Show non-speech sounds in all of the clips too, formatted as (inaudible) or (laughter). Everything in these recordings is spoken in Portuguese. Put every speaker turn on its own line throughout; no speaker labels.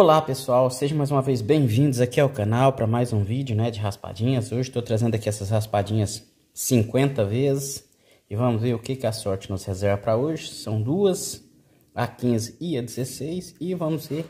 Olá pessoal, sejam mais uma vez bem-vindos aqui ao canal para mais um vídeo né, de raspadinhas. Hoje estou trazendo aqui essas raspadinhas 50 vezes e vamos ver o que, que a sorte nos reserva para hoje. São duas, a 15 e a 16 e vamos ver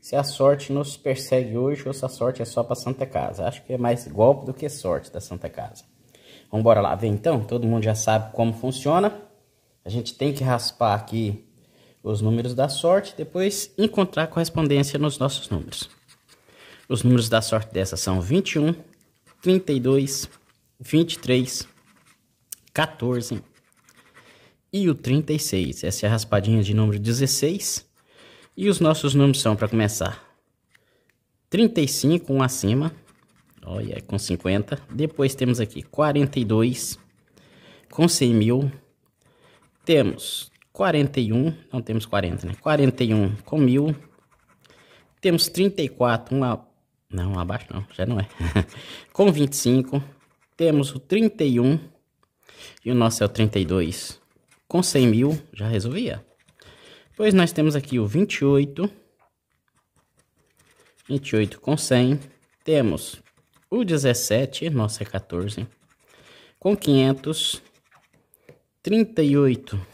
se a sorte nos persegue hoje ou se a sorte é só para Santa Casa. Acho que é mais golpe do que sorte da Santa Casa. Vamos lá ver então, todo mundo já sabe como funciona. A gente tem que raspar aqui os números da sorte, depois encontrar correspondência nos nossos números. Os números da sorte dessa são 21, 32, 23, 14 e o 36. Essa é a raspadinha de número 16. E os nossos números são, para começar, 35, um acima, olha, com 50. Depois temos aqui 42, com 100 mil. Temos 41, não temos 40, né? 41 com 1000. Temos 34, uma, não, abaixo não, já não é. (laughs) com 25, temos o 31 e o nosso é o 32. Com 100 mil, já resolvia. Pois nós temos aqui o 28, 28 com 100. Temos o 17, nosso é 14, com 500, 38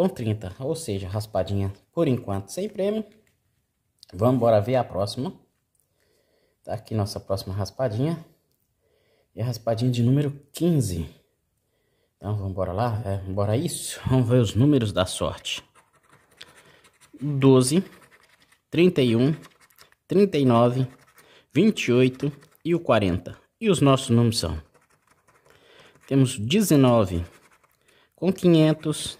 com 30, ou seja, raspadinha por enquanto sem prêmio. Vamos embora ver a próxima. Tá aqui nossa próxima raspadinha. E a raspadinha de número 15. Então vamos embora lá, é, bora isso. (laughs) Vamos ver os números da sorte. 12, 31, 39, 28 e o 40. E os nossos números são? Temos 19 com 500,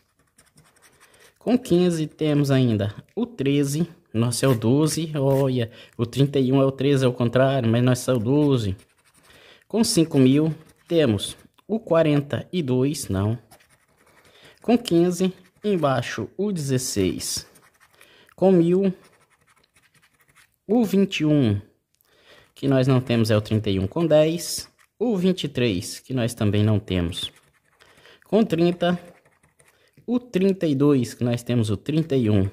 Com 15 temos ainda o 13, nosso é o 12, olha, o 31 é o 13, é o contrário, mas nós é o 12. Com 5 mil temos o 42, não. Com 15, embaixo o 16. Com 1000, o 21, que nós não temos é o 31 com 10. O 23, que nós também não temos. Com 30, o 32, que nós temos o 31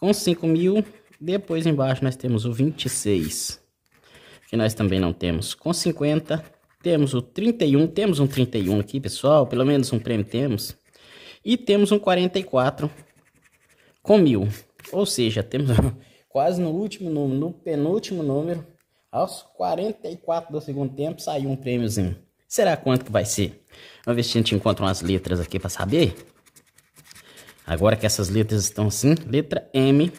com 5 mil. Depois embaixo nós temos o 26, que nós também não temos com 50. Temos o 31, temos um 31 aqui, pessoal, pelo menos um prêmio temos. E temos um 44 com mil. Ou seja, temos (laughs) quase no último número, no penúltimo número, aos 44 do segundo tempo, saiu um prêmiozinho. Será quanto que vai ser? Vamos ver se a gente encontra umas letras aqui para saber. Agora que essas letras estão assim, letra M.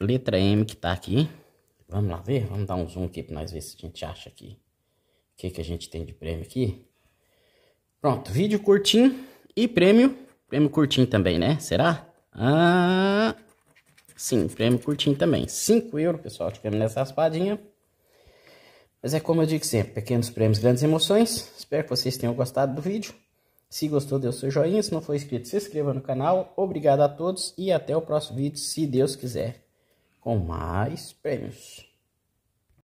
Letra M que tá aqui. Vamos lá ver? Vamos dar um zoom aqui para nós ver se a gente acha aqui. O que, que a gente tem de prêmio aqui? Pronto, vídeo curtinho e prêmio. Prêmio curtinho também, né? Será? Ah, sim, prêmio curtinho também. 5 euros, pessoal, tivemos nessa raspadinha. Mas é como eu digo sempre, pequenos prêmios, grandes emoções. Espero que vocês tenham gostado do vídeo. Se gostou, dê o seu joinha. Se não for inscrito, se inscreva no canal. Obrigado a todos e até o próximo vídeo, se Deus quiser, com mais prêmios.